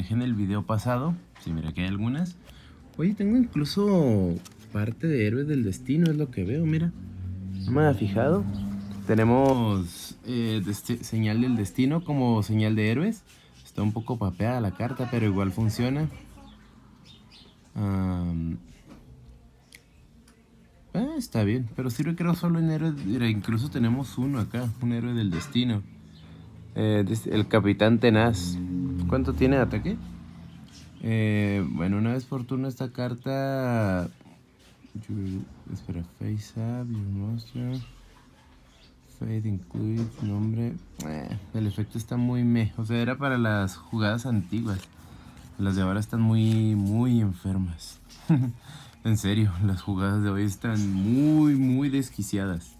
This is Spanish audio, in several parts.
dejé en el video pasado. Sí, mira, aquí hay algunas. Oye, tengo incluso parte de Héroes del Destino, es lo que veo, mira. No me ha fijado. Tenemos eh, señal del destino como señal de héroes. Está un poco papeada la carta, pero igual funciona. Ah, está bien, pero sirve creo solo en héroes. Mira, incluso tenemos uno acá, un héroe del destino. Eh, el Capitán Tenaz. ¿Cuánto tiene de ataque? Eh, bueno, una vez por turno esta carta... espera, Face Up, Your Monster... Fade nombre... Eh, el efecto está muy meh. O sea, era para las jugadas antiguas. Las de ahora están muy, muy enfermas. en serio, las jugadas de hoy están muy, muy desquiciadas.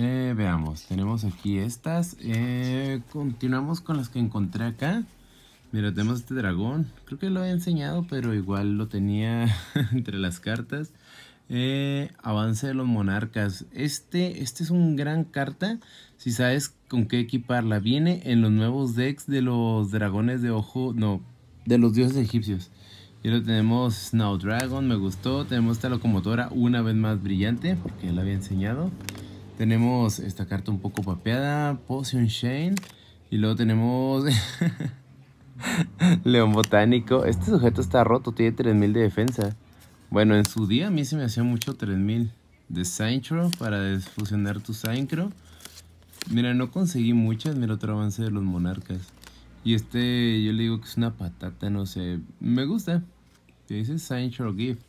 Eh, veamos, tenemos aquí estas. Eh, continuamos con las que encontré acá. Mira, tenemos este dragón. Creo que lo he enseñado, pero igual lo tenía entre las cartas. Eh, avance de los monarcas. Este, este es un gran carta. Si sabes con qué equiparla. Viene en los nuevos decks de los dragones de ojo. No, de los dioses egipcios. Y lo tenemos Snow Dragon, me gustó. Tenemos esta locomotora una vez más brillante, porque la había enseñado. Tenemos esta carta un poco papeada, Potion Shane. Y luego tenemos León Botánico. Este sujeto está roto, tiene 3000 de defensa. Bueno, en su día a mí se me hacía mucho 3000 de Synchro para desfusionar tu Synchro. Mira, no conseguí muchas, mira otro avance de los monarcas. Y este, yo le digo que es una patata, no sé. Me gusta. Te dice synchro Gift.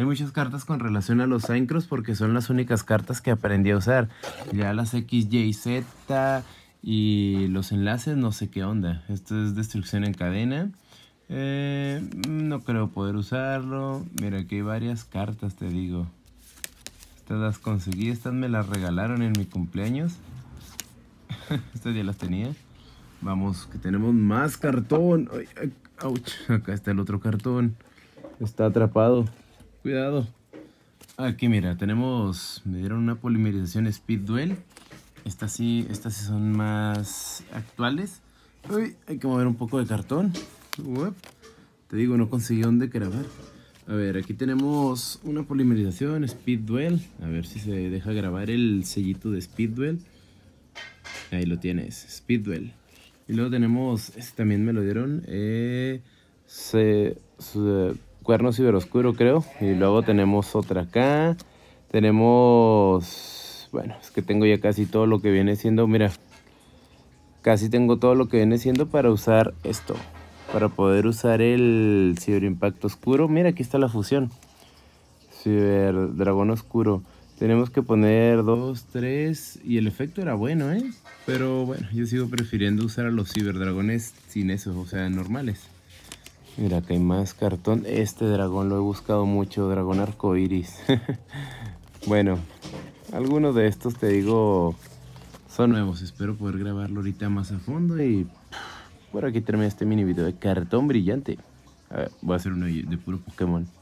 Hay muchas cartas con relación a los Synchros porque son las únicas cartas que aprendí a usar. Ya las X, Y, Z y los enlaces, no sé qué onda. Esto es destrucción en cadena. Eh, no creo poder usarlo. Mira, aquí hay varias cartas, te digo. Estas las conseguí, estas me las regalaron en mi cumpleaños. estas ya las tenía. Vamos, que tenemos más cartón. Acá está el otro cartón. Está atrapado. Cuidado. Aquí mira, tenemos, me dieron una polimerización Speed Duel. Estas sí, estas sí son más actuales. Uy, hay que mover un poco de cartón. Te digo, no conseguí dónde grabar. A ver, aquí tenemos una polimerización Speed Duel. A ver si se deja grabar el sellito de Speed Duel. Ahí lo tienes, Speed Duel. Y luego tenemos, este también me lo dieron. Eh, se Cuerno Ciberoscuro, creo. Y luego tenemos otra acá. Tenemos. Bueno, es que tengo ya casi todo lo que viene siendo. Mira, casi tengo todo lo que viene siendo para usar esto. Para poder usar el Ciberimpacto Oscuro. Mira, aquí está la fusión. ciberdragón Dragón Oscuro. Tenemos que poner dos, tres. Y el efecto era bueno, ¿eh? Pero bueno, yo sigo prefiriendo usar a los ciberdragones sin esos, o sea, normales. Mira, acá hay más cartón. Este dragón lo he buscado mucho, dragón arcoiris. bueno, algunos de estos te digo son nuevos. Espero poder grabarlo ahorita más a fondo y por aquí termina este mini video de cartón brillante. A ver, voy a hacer uno de puro Pokémon.